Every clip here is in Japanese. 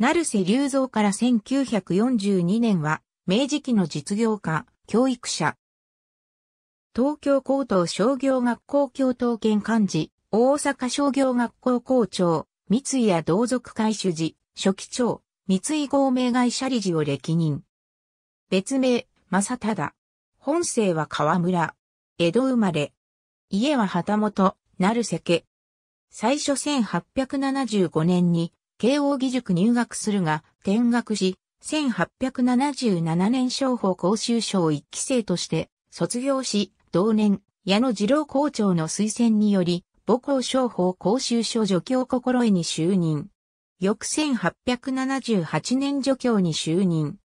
成瀬隆造から1942年は、明治期の実業家、教育者。東京高等商業学校教頭兼幹事、大阪商業学校校長、三井屋同族会主事、初期長、三井合名会社理事を歴任。別名、正忠。本姓は川村。江戸生まれ。家は旗本、成瀬家。最初1875年に慶応義塾入学するが、転学し、1877年商法講習賞一期生として卒業し、同年、矢野次郎校長の推薦により、母校商法講習所助教心得に就任。翌1878年助教に就任。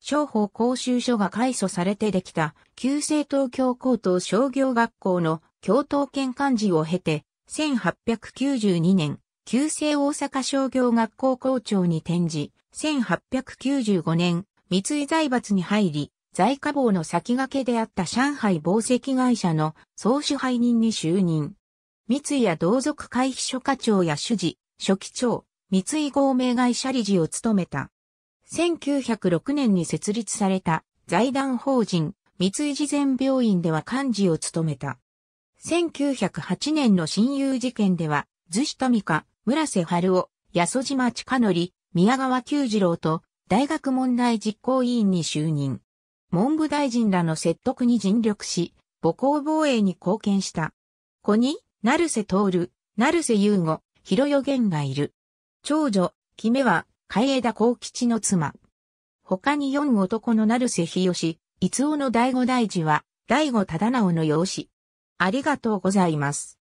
商法講習所が改祖されてできた、旧制東京高等商業学校の教頭兼幹事を経て、1892年、旧制大阪商業学校校長に転じ、1895年、三井財閥に入り、在家坊の先駆けであった上海紡績会社の総支配人に就任。三井や同族会秘書課長や主事、書記長、三井合名会社理事を務めた。1906年に設立された財団法人三井事前病院では幹事を務めた。1908年の親友事件では、図子民香、村瀬春夫、安島近則、宮川久次郎と、大学問題実行委員に就任。文部大臣らの説得に尽力し、母校防衛に貢献した。子に、成瀬徹、成瀬優吾、広代源がいる。長女、姫は、海江田幸吉の妻。他に四男の成瀬日吉、豆尾の第五大事は、第五忠直の養子。ありがとうございます。